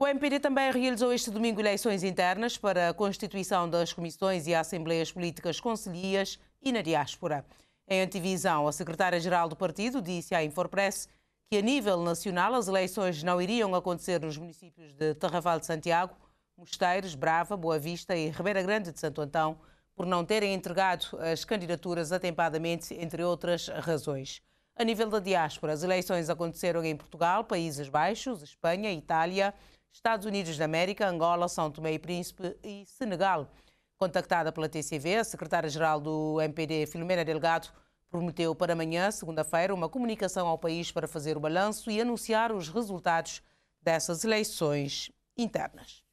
O MPD também realizou este domingo eleições internas para a constituição das comissões e assembleias políticas conselhias e na diáspora. Em antivisão, a secretária-geral do partido disse à Infopress que, a nível nacional, as eleições não iriam acontecer nos municípios de Tarraval de Santiago, Mosteiros, Brava, Boa Vista e Ribeira Grande de Santo Antão, por não terem entregado as candidaturas atempadamente, entre outras razões. A nível da diáspora, as eleições aconteceram em Portugal, Países Baixos, Espanha, Itália, Estados Unidos da América, Angola, São Tomé e Príncipe e Senegal. Contactada pela TCV, a secretária-geral do MPD, Filomena Delgado, prometeu para amanhã, segunda-feira, uma comunicação ao país para fazer o balanço e anunciar os resultados dessas eleições internas.